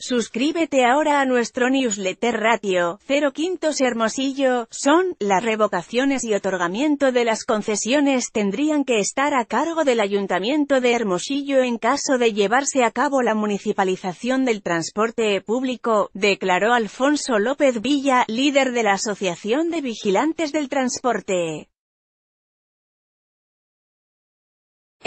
Suscríbete ahora a nuestro newsletter ratio 0 Quintos Hermosillo, son, las revocaciones y otorgamiento de las concesiones tendrían que estar a cargo del Ayuntamiento de Hermosillo en caso de llevarse a cabo la municipalización del transporte público, declaró Alfonso López Villa, líder de la Asociación de Vigilantes del Transporte.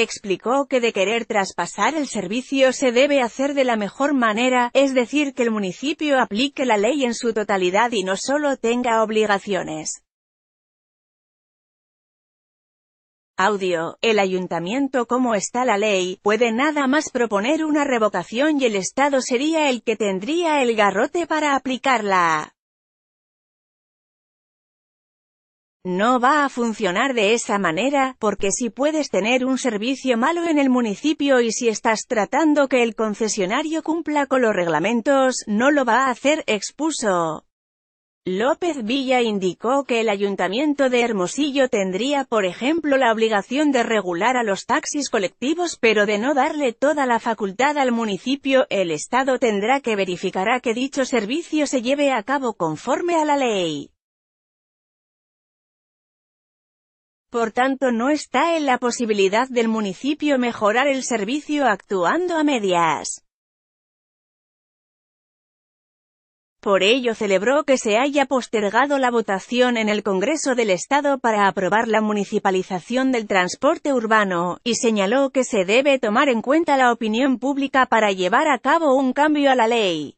Explicó que de querer traspasar el servicio se debe hacer de la mejor manera, es decir que el municipio aplique la ley en su totalidad y no solo tenga obligaciones. Audio, el ayuntamiento como está la ley, puede nada más proponer una revocación y el Estado sería el que tendría el garrote para aplicarla. No va a funcionar de esa manera, porque si puedes tener un servicio malo en el municipio y si estás tratando que el concesionario cumpla con los reglamentos, no lo va a hacer, expuso. López Villa indicó que el ayuntamiento de Hermosillo tendría por ejemplo la obligación de regular a los taxis colectivos pero de no darle toda la facultad al municipio, el Estado tendrá que verificará que dicho servicio se lleve a cabo conforme a la ley. Por tanto no está en la posibilidad del municipio mejorar el servicio actuando a medias. Por ello celebró que se haya postergado la votación en el Congreso del Estado para aprobar la municipalización del transporte urbano, y señaló que se debe tomar en cuenta la opinión pública para llevar a cabo un cambio a la ley.